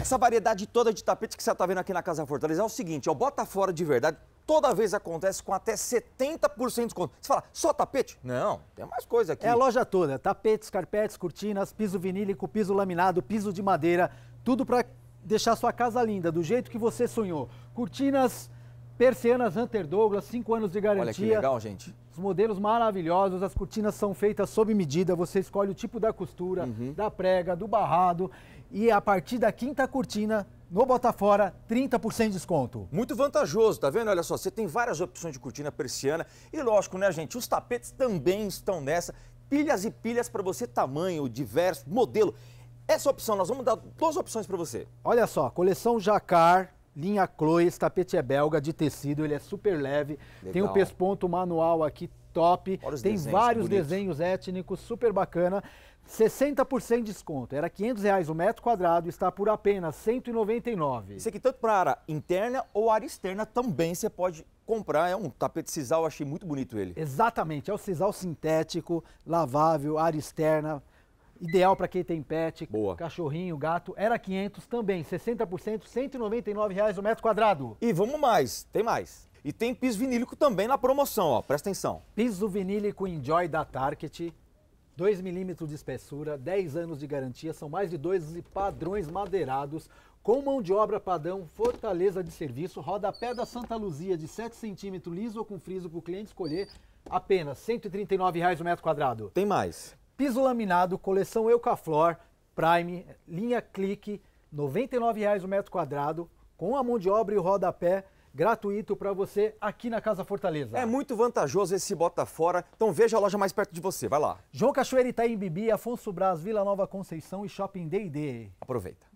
Essa variedade toda de tapete que você está vendo aqui na Casa Fortaleza é o seguinte, ó, bota fora de verdade, toda vez acontece com até 70% de desconto. Você fala, só tapete? Não, tem mais coisa aqui. É a loja toda, tapetes, carpetes, cortinas, piso vinílico, piso laminado, piso de madeira, tudo para deixar sua casa linda, do jeito que você sonhou. Cortinas Persianas Hunter Douglas, 5 anos de garantia. Olha que legal, gente. Os modelos maravilhosos, as cortinas são feitas sob medida, você escolhe o tipo da costura, uhum. da prega, do barrado. E a partir da quinta cortina, no Botafora, 30% de desconto. Muito vantajoso, tá vendo? Olha só, você tem várias opções de cortina persiana. E lógico, né, gente? Os tapetes também estão nessa. Pilhas e pilhas para você, tamanho, diverso, modelo. Essa opção, nós vamos dar duas opções para você. Olha só, coleção Jacar, linha Chloe, esse tapete é belga, de tecido, ele é super leve. Legal. Tem o um pesponto manual aqui top, tem desenhos, vários desenhos étnicos, super bacana. 60% de desconto. Era 500 reais o metro quadrado, está por apenas 199. Isso aqui tanto para área interna ou área externa também você pode comprar. É um tapete sisal, achei muito bonito ele. Exatamente, é o sisal sintético, lavável, área externa, Ideal para quem tem pet, Boa. cachorrinho, gato. Era 500 também, 60%, 199 reais o metro quadrado. E vamos mais, tem mais. E tem piso vinílico também na promoção, ó. presta atenção. Piso vinílico Enjoy da Target, 2 milímetros de espessura, 10 anos de garantia, são mais de 12 padrões madeirados, com mão de obra padrão, fortaleza de serviço, rodapé da Santa Luzia de 7 centímetros liso ou com friso para o cliente escolher, apenas R$ 139,00 o metro quadrado. Tem mais piso laminado, coleção Eucaflor, Prime, linha Clique, R$ 99,00 o metro quadrado, com a mão de obra e o rodapé gratuito para você aqui na Casa Fortaleza. É muito vantajoso esse bota fora, então veja a loja mais perto de você, vai lá. João Cachoeira, Itaim Bibi, Afonso Braz, Vila Nova Conceição e Shopping D&D. Aproveita.